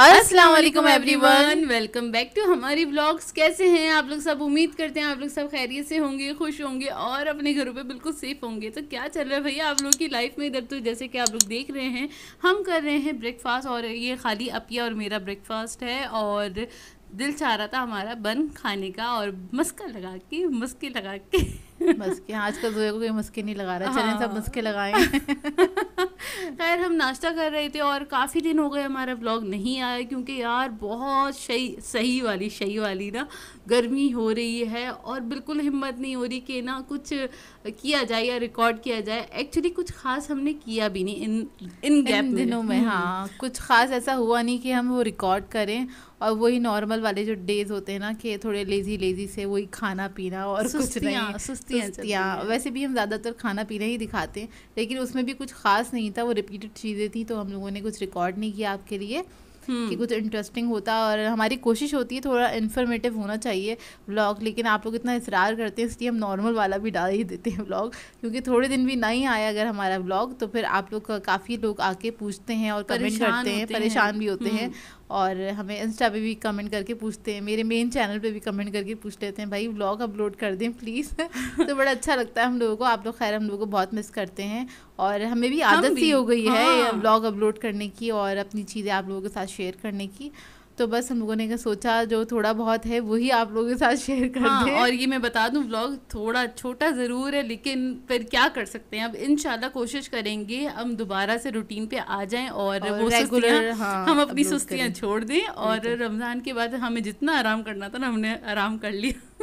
अस्सलाम वालेकुम everyone welcome back to हमारी ब्लॉग्स कैसे हैं आप लोग सब उम्मीद करते हैं आप लोग सब खैरियत से होंगे खुश होंगे और अपने घरों पे बिल्कुल सेफ होंगे तो क्या चल रहा है भैया आप लोगों की लाइफ में इधर तो जैसे कि आप लोग देख रहे हैं हम कर रहे हैं ब्रेकफास्ट और ये खाली अपिया और मेरा ब्रेकफास्ट है और दिल चाह रहा था हमारा बन खाने का और मस्का लगा के मस्के लगा के मस्के आज हाँ, आजकल जोया को तो कोई मस्के नहीं लगा रहा चलें सब हाँ। मस्के लगाएं खैर हम नाश्ता कर रहे थे और काफ़ी दिन हो गए हमारा ब्लॉग नहीं आया क्योंकि यार बहुत सही सही वाली सही वाली ना गर्मी हो रही है और बिल्कुल हिम्मत नहीं हो रही कि ना कुछ किया जाए या रिकॉर्ड किया जाए एक्चुअली कुछ खास हमने किया भी नहीं इन इन गैप दिनों में हम्म। हाँ कुछ खास ऐसा हुआ नहीं कि हम वो रिकॉर्ड करें और वही नॉर्मल वाले जो डेज होते हैं ना कि थोड़े लेजी लेजी से वही खाना पीना और कुछ नहीं सुस्तियाँ वैसे भी हम ज़्यादातर खाना पीना ही दिखाते हैं लेकिन उसमें भी कुछ खास नहीं था वो रिपीटेड चीज़ें थी तो हम लोगों ने कुछ रिकॉर्ड नहीं किया आपके लिए कि हम्म। कुछ इंटरेस्टिंग होता और हमारी कोशिश होती है थोड़ा इन्फॉर्मेटिव होना चाहिए ब्लॉग लेकिन आप लोग इतना इसरार करते हैं इसलिए हम नॉर्मल वाला भी डाल ही देते हैं ब्लॉग क्योंकि थोड़े दिन भी नहीं आया अगर हमारा ब्लॉग तो फिर आप लोग काफ़ी लोग आके पूछते हैं और कमेंट करते हैं परेशान भी होते हम्म। हैं और हमें इंस्टा पे भी कमेंट करके पूछते हैं मेरे मेन चैनल पे भी कमेंट करके पूछ लेते हैं भाई व्लॉग अपलोड कर दें प्लीज़ तो बड़ा अच्छा लगता है हम लोगों को आप लोग खैर हम लोगों को बहुत मिस करते हैं और हमें भी आदत सी हो गई है व्लॉग हाँ। अपलोड करने की और अपनी चीज़ें आप लोगों के साथ शेयर करने की तो बस हम लोगों ने सोचा जो थोड़ा बहुत है वही आप लोगों के साथ शेयर कर हाँ, दें और ये मैं बता दूं व्लॉग थोड़ा छोटा ज़रूर है लेकिन फिर क्या कर सकते हैं अब इन कोशिश करेंगे हम दोबारा से रूटीन पे आ जाएं और, और वो रेगुलर हाँ, हम अपनी सुस्तियाँ छोड़ दें और रमज़ान के बाद हमें जितना आराम करना था ना हमने आराम कर लिया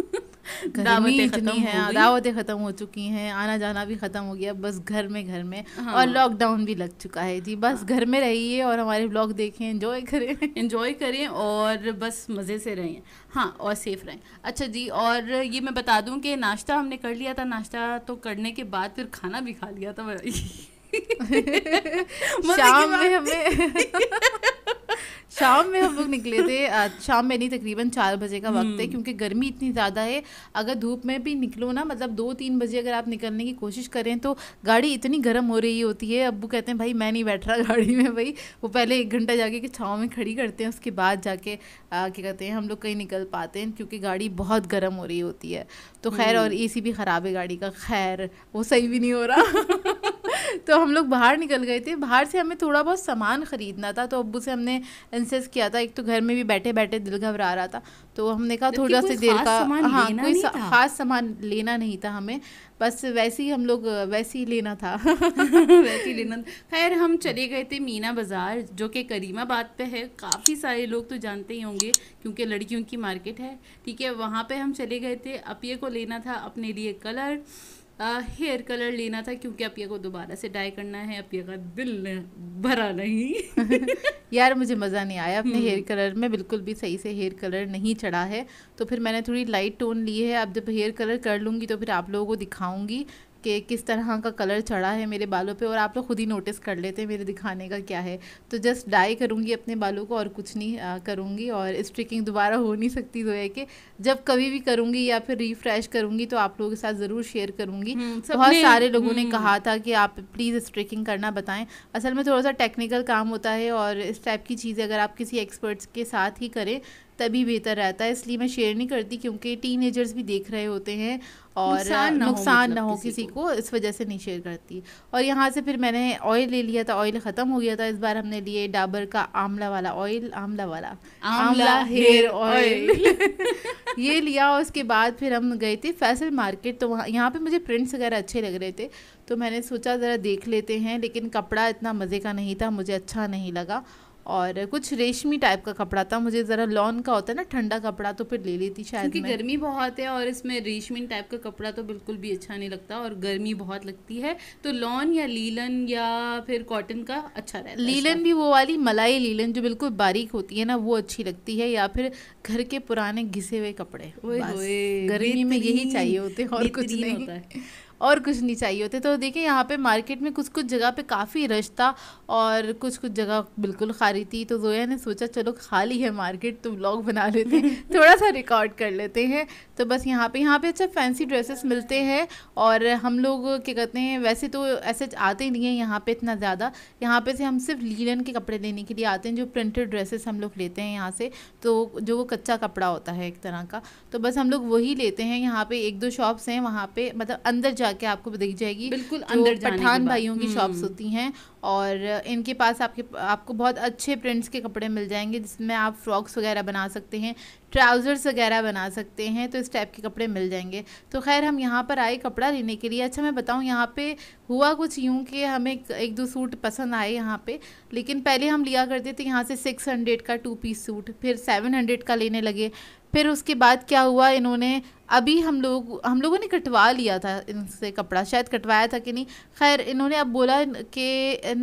दावतें इतनी है दावतें ख़त्म हो चुकी हैं आना जाना भी ख़त्म हो गया बस घर में घर में हाँ। और लॉकडाउन भी लग चुका है जी बस हाँ। घर में रहिए और हमारे ब्लॉग देखें इंजॉय करें एंजॉय करें और बस मज़े से रहें हाँ और सेफ़ रहें अच्छा जी और ये मैं बता दूँ कि नाश्ता हमने कर लिया था नाश्ता तो करने के बाद फिर खाना भी खा लिया था शाम में हमें शाम में हम लोग निकले थे शाम में नहीं तकरीबन चार बजे का वक्त है हम्म। क्योंकि गर्मी इतनी ज़्यादा है अगर धूप में भी निकलो ना मतलब दो तीन बजे अगर आप निकलने की कोशिश करें तो गाड़ी इतनी गर्म हो रही होती है अबू कहते हैं भाई मैं नहीं बैठ रहा गाड़ी में भाई वो पहले एक घंटा जाके कि छाँव में खड़ी करते हैं उसके बाद जाके क्या कहते हैं हम लोग कहीं निकल पाते हैं क्योंकि गाड़ी बहुत गर्म हो रही होती है तो खैर हम्म। और ए भी ख़राब है गाड़ी का खैर वो सही भी नहीं हो रहा तो हम लोग बाहर निकल गए थे बाहर से हमें थोड़ा बहुत सामान ख़रीदना था तो अबू से हमने इंसेस किया था एक तो घर में भी बैठे बैठे दिल घबरा रहा था तो हमने कहा थोड़ा सा देर का हाँ कोई ख़ास सामान लेना नहीं था हमें बस वैसे ही हम लोग वैसे ही लेना था वैसे ही लेना खैर हम चले गए थे मीना बाज़ार जो कि करीमाबाद पे है काफ़ी सारे लोग तो जानते ही होंगे क्योंकि लड़कियों की मार्केट है ठीक है वहाँ पे हम चले गए थे अपिये को लेना था अपने लिए कलर हेयर कलर लेना था क्योंकि अपिया को दोबारा से डाई करना है अपिया का दिल भरा नहीं यार मुझे मज़ा नहीं आया अपने हेयर हम्म। कलर में बिल्कुल भी सही से हेयर कलर नहीं चढ़ा है तो फिर मैंने थोड़ी लाइट टोन ली है अब जब हेयर कलर कर लूँगी तो फिर आप लोगों को दिखाऊँगी कि किस तरह का कलर चढ़ा है मेरे बालों पे और आप लोग ख़ुद ही नोटिस कर लेते हैं मेरे दिखाने का क्या है तो जस्ट डाई करूँगी अपने बालों को और कुछ नहीं करूँगी और स्ट्रिकिंग दोबारा हो नहीं सकती तो है कि जब कभी भी करूँगी या फिर रिफ्रेश करूँगी तो आप लोगों के साथ ज़रूर शेयर करूँगी हम्म, बहुत सारे लोगों ने हम्म। कहा था कि आप प्लीज़ स्ट्रिकिंग करना बताएं असल में थोड़ा सा टेक्निकल काम होता है और इस टाइप की चीज़ें अगर आप किसी एक्सपर्ट्स के साथ ही करें तभी बेहतर रहता है इसलिए मैं शेयर नहीं करती क्योंकि टीन भी देख रहे होते हैं और नुकसान ना हो, मतलब ना हो किसी को इस वजह से नहीं शेयर करती और यहाँ से फिर मैंने ऑयल ले लिया था ऑयल ख़त्म हो गया था इस बार हमने लिए डाबर का आमला वाला ऑयल आमला वाला आमला हेयर ऑयल ये लिया और उसके बाद फिर हम गए थे फैसल मार्केट तो वहाँ यहाँ पर मुझे प्रिंट्स वगैरह अच्छे लग रहे थे तो मैंने सोचा ज़रा देख लेते हैं लेकिन कपड़ा इतना मज़े का नहीं था मुझे अच्छा नहीं लगा और कुछ रेशमी टाइप का कपड़ा था मुझे ज़रा लॉन का होता है ना ठंडा कपड़ा तो फिर ले लेती शायद क्योंकि गर्मी बहुत है और इसमें रेशमी टाइप का कपड़ा तो बिल्कुल भी अच्छा नहीं लगता और गर्मी बहुत लगती है तो लॉन या लीलन या फिर कॉटन का अच्छा रहता लीलन भी वो वाली मलाई लीलन जो बिल्कुल बारीक होती है ना वो अच्छी लगती है या फिर घर के पुराने घिसे हुए कपड़े गर्मी में यही चाहिए होते हैं और कुछ नहीं होता है और कुछ नहीं चाहिए होते तो देखिए यहाँ पे मार्केट में कुछ कुछ जगह पे काफ़ी रश था और कुछ कुछ जगह बिल्कुल खाली थी तो जोया ने सोचा चलो खाली है मार्केट तो ब्लॉग बना लेते हैं थोड़ा सा रिकॉर्ड कर लेते हैं तो बस यहाँ पे यहाँ पे अच्छा फैंसी ड्रेसेस मिलते हैं और हम लोग क्या कहते हैं वैसे तो ऐसे आते नहीं हैं यहाँ पर इतना ज़्यादा यहाँ पर से हम सिर्फ लीलन के कपड़े लेने के लिए आते हैं जो प्रिंटेड ड्रेसेस हम लोग लेते हैं यहाँ से तो जो वो कच्चा कपड़ा होता है एक तरह का तो बस हम लोग वही लेते हैं यहाँ पर एक दो शॉप्स हैं वहाँ पर मतलब अंदर जा जाके आपको बताई जाएगी बिल्कुल अंदर पठान भाइयों की हम्म। शॉप्स होती हैं और इनके पास आपके आपको बहुत अच्छे प्रिंट्स के कपड़े मिल जाएंगे जिसमें आप फ्रॉक्स वगैरह बना सकते हैं ट्राउज़र्स वगैरह बना सकते हैं तो इस टाइप के कपड़े मिल जाएंगे तो खैर हम यहाँ पर आए कपड़ा लेने के लिए अच्छा मैं बताऊँ यहाँ पे हुआ कुछ यूँ कि हमें एक, दो सूट पसंद आए यहाँ पे लेकिन पहले हम लिया करते थे यहाँ से सिक्स हंड्रेड का टू पीस सूट फिर सेवन हंड्रेड का लेने लगे फिर उसके बाद क्या हुआ इन्होंने अभी हम लोग हम लोगों ने कटवा लिया था इनसे कपड़ा शायद कटवाया था कि नहीं खैर इन्होंने अब बोला कि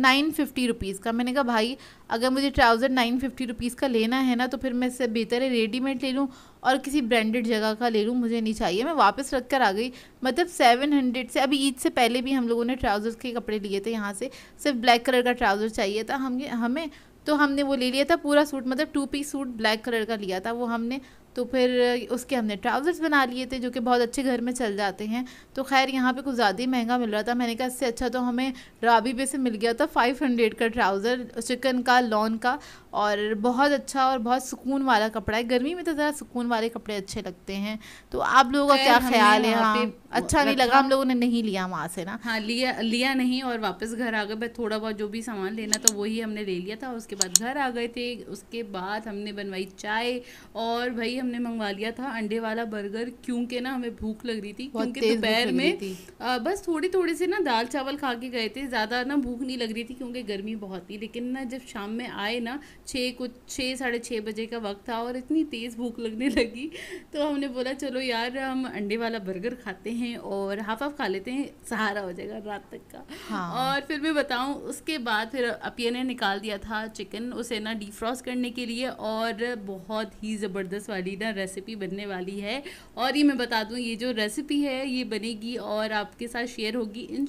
नाइन फिफ्टी रुपीज़ का मैंने कहा भाई अगर मुझे ट्राउज़र नाइन फिफ्टी रुपीज़ का लेना है ना तो फिर मैं इससे बेहतर है रेडीमेड ले लूँ और किसी ब्रांडेड जगह का ले लूँ मुझे नहीं चाहिए मैं वापस रख कर आ गई मतलब सेवन हंड्रेड से अभी ईद से पहले भी हम लोगों ने ट्राउज़र्स के कपड़े लिए थे यहाँ से सिर्फ ब्लैक कलर का ट्राउज़र चाहिए था हम हमें तो हमने वो ले लिया था पूरा सूट मतलब two piece suit black colour का लिया था वो हमने तो फिर उसके हमने ट्राउज़र्स बना लिए थे जो कि बहुत अच्छे घर में चल जाते हैं तो खैर यहाँ पे कुछ ज़्यादा ही महंगा मिल रहा था मैंने कहा इससे अच्छा तो हमें राबी पे से मिल गया था फाइव हंड्रेड का ट्राउज़र चिकन का लॉन का और बहुत अच्छा और बहुत सुकून वाला कपड़ा है गर्मी में तो ज़रा सुकून वाले कपड़े अच्छे लगते हैं तो आप लोगों का क्या ख्याल है पे अच्छा नहीं लगा हम लोगों ने नहीं लिया वहाँ से ना हाँ लिया लिया नहीं और वापस घर आ गए भाई थोड़ा बहुत जो भी सामान लेना था वही हमने ले लिया था उसके बाद घर आ गए थे उसके बाद हमने बनवाई चाय और भाई हमने मंगवा लिया था अंडे वाला बर्गर क्योंकि ना हमें भूख लग रही थी क्योंकि दोपहर में आ, बस थोड़ी थोड़ी से ना दाल चावल खा के गए थे ज़्यादा ना भूख नहीं लग रही थी क्योंकि गर्मी बहुत थी लेकिन ना जब शाम में आए ना छः कुछ छः साढ़े छः बजे का वक्त था और इतनी तेज़ भूख लगने लगी तो हमने बोला चलो यार हम अंडे वाला बर्गर खाते हैं और हाफ हाफ खा लेते हैं सहारा हो जाएगा रात तक का हाँ। और फिर मैं बताऊँ उसके बाद फिर अपिया ने निकाल दिया था चिकन उसे ना डिफ्रॉस्ट करने के लिए और बहुत ही ज़बरदस्त वाली पसंदीदा रेसिपी बनने वाली है और ये मैं बता दूँ ये जो रेसिपी है ये बनेगी और आपके साथ शेयर होगी इन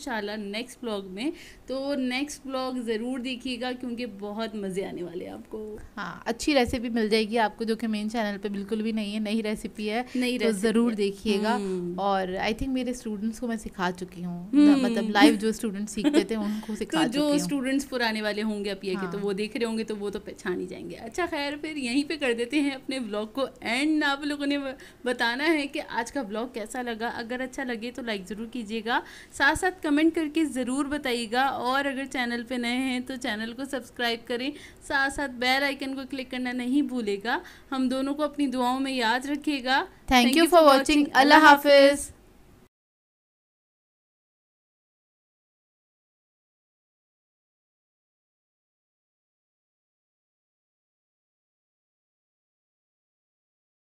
नेक्स्ट ब्लॉग में तो नेक्स्ट ब्लॉग ज़रूर देखिएगा क्योंकि बहुत मज़े आने वाले हैं आपको हाँ अच्छी रेसिपी मिल जाएगी आपको जो कि मेन चैनल पर बिल्कुल भी नहीं है नई रेसिपी है नई तो ज़रूर देखिएगा हम्म। और आई थिंक मेरे स्टूडेंट्स को मैं सिखा चुकी हूँ हम्म। मतलब लाइव जो स्टूडेंट सीखते थे उनको तो सिखा तो जो स्टूडेंट्स पुराने वाले होंगे अब ये हाँ। के तो हाँ। वो देख रहे होंगे तो वो तो पहचान ही जाएंगे अच्छा खैर फिर यहीं पे कर देते हैं अपने ब्लॉग को एंड एंड आप लोगों ने बताना है कि आज का ब्लॉग कैसा लगा अगर अच्छा लगे तो लाइक ज़रूर कीजिएगा साथ साथ कमेंट करके ज़रूर बताइएगा और अगर चैनल पे नए हैं तो चैनल को सब्सक्राइब करें साथ साथ बेल आइकन को क्लिक करना नहीं भूलेगा हम दोनों को अपनी दुआओं में याद रखिएगा थैंक यू फॉर वॉचिंग अल्लाह हाफिज़